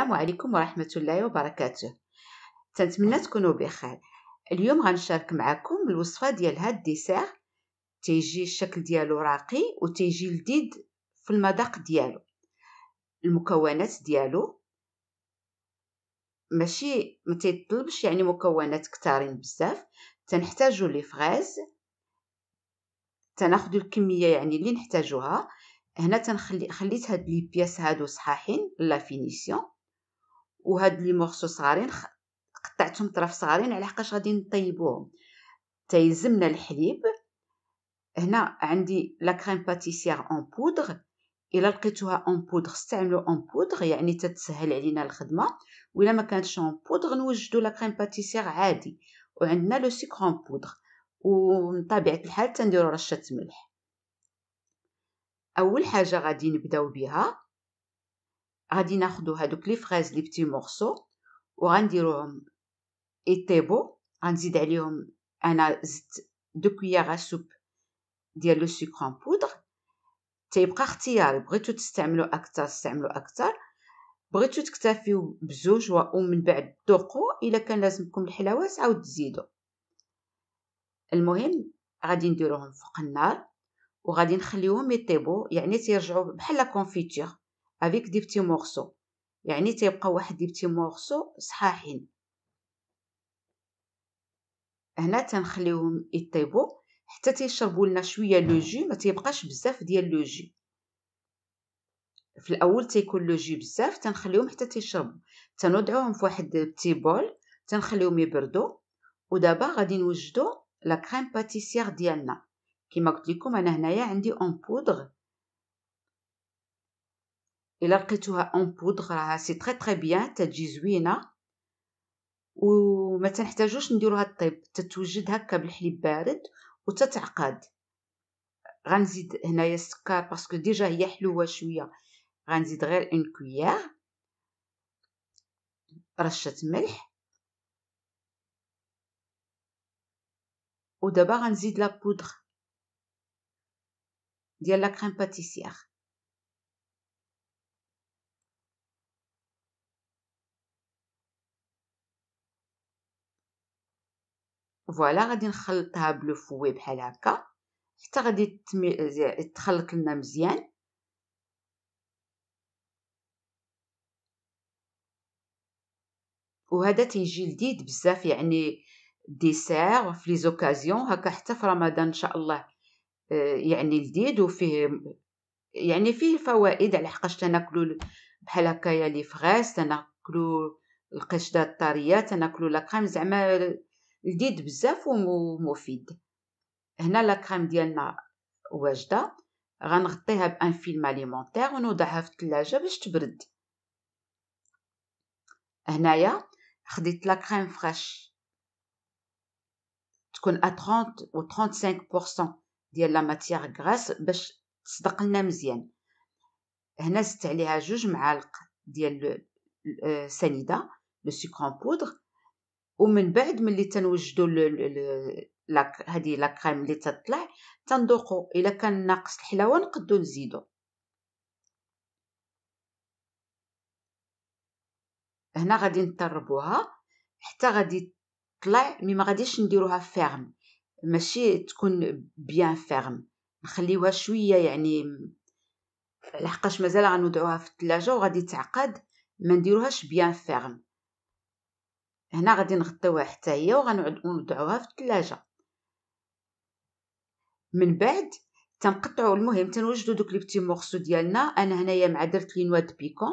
السلام عليكم ورحمة الله وبركاته تنتمنى تكونوا بخير اليوم غنشارك معكم الوصفة ديال هاد الديسير تيجي الشكل ديالو راقي وتيجي لذيذ في المذاق ديالو المكونات ديالو ماشي ما تيطلبش يعني مكونات كتارين بزاف تنحتاجو لي فغاز تناخدو الكميه يعني اللي نحتاجوها هنا تنخلي خليت هاد لي بياس هادو صحاحين لا فينيسيون وهاد لي مورسو صغارين قطعتهم طرف صغارين على حقاش غادي نطيبوهم تيلزمنا الحليب هنا عندي لا كريم باتيسيير اون بودغ الا لقيتوها اون بودغ استعملو اون بودغ يعني تتسهل علينا الخدمه والا ما كانتش اون بودغ نوجدو لا كريم باتيسيير عادي وعندنا لو سيكر اون بودغ ومن طبيعه الحال تنديرو رشه ملح اول حاجه غادي نبداو بها غادي ناخدو هادوك لي فريز لي بتي مورسو وغنديروهم يطيبو غنزيد عليهم انا زدت دو كوياغ سوب ديال لو ان بودر تيبقى اختيار بغيتو تستعملو اكثر استعملو اكثر بغيتو تكتفيو بزوج ومن بعد دوقو الا كان لازمكم الحلاوات عاود تزيدو المهم غادي نديروهم فوق النار وغادي نخليوهم يطيبو يعني تيرجعو بحال لا كونفيتير افيك دي بتي مورسو يعني تيبقى واحد دي بتي مورسو صحاحين هنا تنخليوهم يطيبوا حتى تيشربوا لنا شويه لو جو ما تيبقاش بزاف ديال لو جو في الاول تيكون لو جو بزاف تنخليهم حتى تيشربوا تنوضعوهم في واحد بتي بول تنخليهم يبردوا ودابا غادي نوجدوا لا كريم باتيسير ديالنا كما قلت لكم انا هنايا عندي اون بودغ الا لقيتوها اون بودغ راها سي تري تري بيان تجي زوينه وما تنحتاجوش نديروها الطيب تتوجد هكا بالحليب بارد وتتعقد غنزيد هنايا السكر باسكو ديجا هي حلوه شويه غنزيد غير اون كويير رشه ملح ودابا غنزيد لا بودغ ديال لا كريم باتيسيير فوالا غادي نخلطها بلو فوي بحال هكا حتى غادي تخلط لنا مزيان وهذا تيجي لذيذ بزاف يعني ديسير في لي زوكازيون هكا حتى في رمضان ان شاء الله آه، يعني لذيذ وفيه يعني فيه فوائد على حقاش تناكلو بحال هكايا لي فغاس تناكلو القشده الطريه تناكلو لا كريم زعما لذيذ بزاف ومفيد هنا لا كريم ديالنا واجده غنغطيها بان فيلم اليمونتير ونوضعها في الثلاجه باش تبرد هنايا خديت لا كريم فريش تكون ا 30 و 35% ديال لا ماتيير غراس باش تصدق لنا مزيان هنا زدت عليها جوج معالق ديال آه، سنيده لو سكر بودر ومن بعد ملي تنوجدوا هذه لا كريم اللي تطلع تندوقوا الا كان ناقص الحلاوه نقدو نزيدو هنا غادي نطربوها حتى غادي تطلع مي ما غاديش نديروها فيرم ماشي تكون بيان فيرم نخليوها شويه يعني لحقاش مازال غنوضعوها في الثلاجه وغادي تعقد ما نديروهاش بيان فيرم هنا غادي نغطيوها حتى هي نوضعوها في الثلاجه من بعد تنقطعوا المهم تنوجدوا دوك لي بتي مورسو ديالنا انا هنايا مع درت لي نوا دو بيكون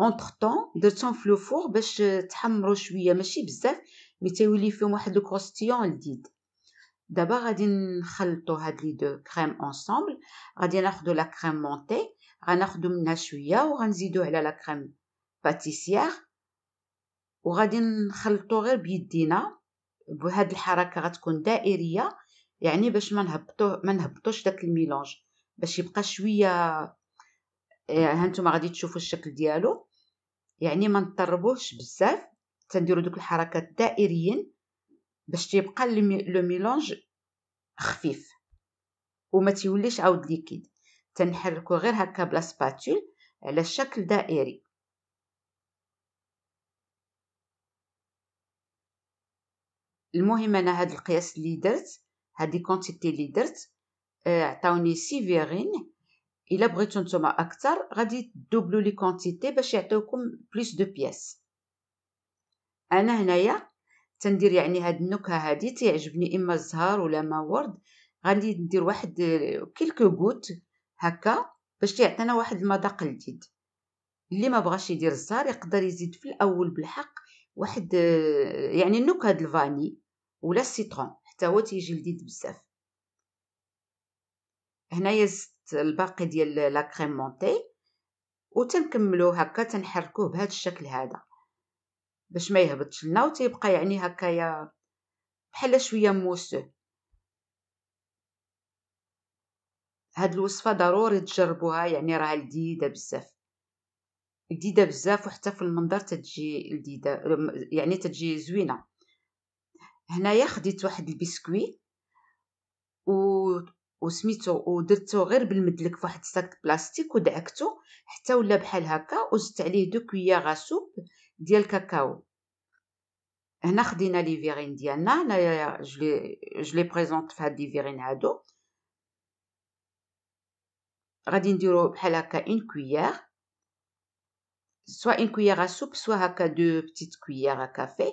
اونتر طون درتهم في الفور فور باش تحمروا شويه ماشي بزاف مي تيولي فيهم واحد لو كروستيون لذيذ دابا غادي نخلطوا هاد لي دو كريم اونصومبل غادي ناخذوا لا كريم مونتي غناخذوا منها شويه وغنزيدوا على لا كريم باتيسيير وغادي نخلطو غير بيدينا بهاد الحركه غتكون دائريه يعني باش ما نهبطو ما نهبطوش داك الميلونج باش يبقى شويه إيه، هانتوما غادي تشوفوا الشكل ديالو يعني ما نضطربوهش بزاف تنديروا دوك الحركات دائريين باش تيبقى لو ميلونج خفيف وما تيوليش عاود ليكيد تنحركو غير هكا بلا سباتول على شكل دائري المهم انا هاد القياس اللي درت هادي كونتيتي اللي درت آه، عطاوني سي فيغين الا بغيتو نتوما اكثر غادي دوبلو لي كونتيتي باش يعطيوكم بليس دو بياس انا هنايا تندير يعني هاد النكهه هادي تيعجبني اما الزهر ولا ما ورد غادي ندير واحد آه، كيلكو غوت هكا باش يعطينا واحد المذاق جديد اللي ما بغاش يدير الزهر يقدر يزيد في الاول بالحق واحد آه، يعني النكهه الفاني ولا السيترون حتى هو تيجي لذيذ بزاف هنايا زدت الباقي ديال لا كريم مونتي وتنكملو هكا تنحركوه بهذا الشكل هذا باش ما يهبطش لنا وتيبقى يعني هكايا بحال شويه موسو هاد الوصفه ضروري تجربوها يعني راها لذيذه بزاف لذيذه بزاف وحتى في المنظر تتجي لذيذه يعني تتجي زوينه هنايا خديت واحد البسكوي و وسميتو ودرتو غير بالمدلك فواحد الساك بلاستيك ودعكتو حتى ولا بحال هكا وزدت عليه دو كوييغ سوب ديال الكاكاو هنا خدينا لي فيغين ديالنا هنايا جلي جلي بريزونط في هاد لي فيغين هادو غادي نديرو بحال هكا اون كوييغ سوا اون كوييغ سوب سوا هكا دو بتيت كوييغ كافي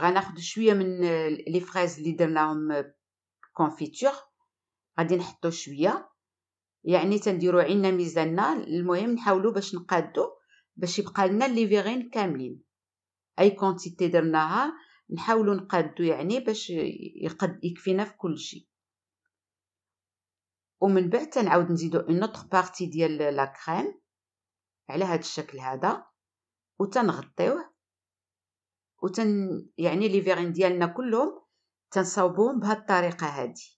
غناخد شويه من لي فريز اللي درناهم كونفيتور غادي نحطو شويه يعني تنديرو عينا ميزاننا المهم نحاولو باش نقادو باش يبقى لنا لي فيغين كاملين اي كونتيتي درناها نحاولو نقادو يعني باش يقد يكفينا في كل شيء ومن بعد تنعاود نزيدو اون اوتر بارتي ديال لا كريم على هذا الشكل هذا وتنغطيوه وتن يعني لي فيغين ديالنا كلهم تنصاوبوهم بهاد الطريقه هادي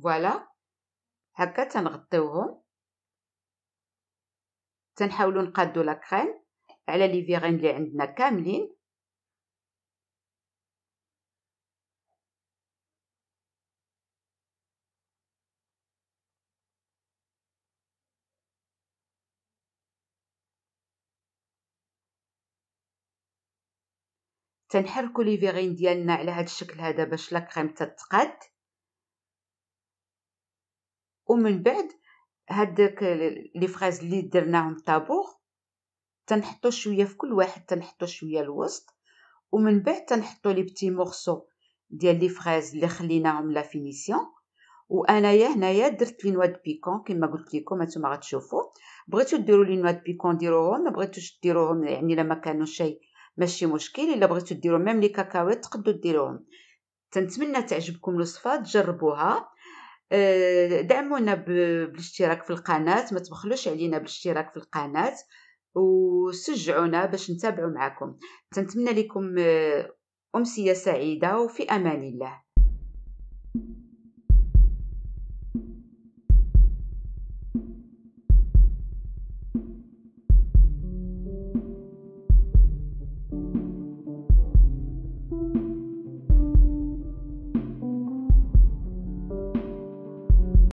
Voilà. هكا تنغطيوهم تنحاولو نقادو لاكخيم على لي فيغين اللي عندنا كاملين تنحركو لي فيغين ديالنا على هاد الشكل هذا باش لا كريم تتقاد ومن بعد هاداك لي فراز اللي درناهم طابور تنحطو شويه في كل واحد تنحطو شويه الوسط ومن بعد تنحطو لي بتي مورسو ديال لي فراز اللي خليناهم لا فينيسيون وانايا هنايا درت لي نوا بيكون كما قلت لكم نتوما غتشوفوا بغيتو ديروا لي نوا د بيكون ديروهم ما بغيتوش ديروهم يعني لما كانوا شي ماشي مشكل الا بغيتو ديروا ميم لي كاكاوات تقدروا ديروهم تنتمنى تعجبكم الوصفه تجربوها آه، دعمونا بالاشتراك في القناة ما تبخلوش علينا بالاشتراك في القناة وشجعونا باش نتابعوا معكم تنتمنى لكم آه، أمسية سعيدة وفي أمان الله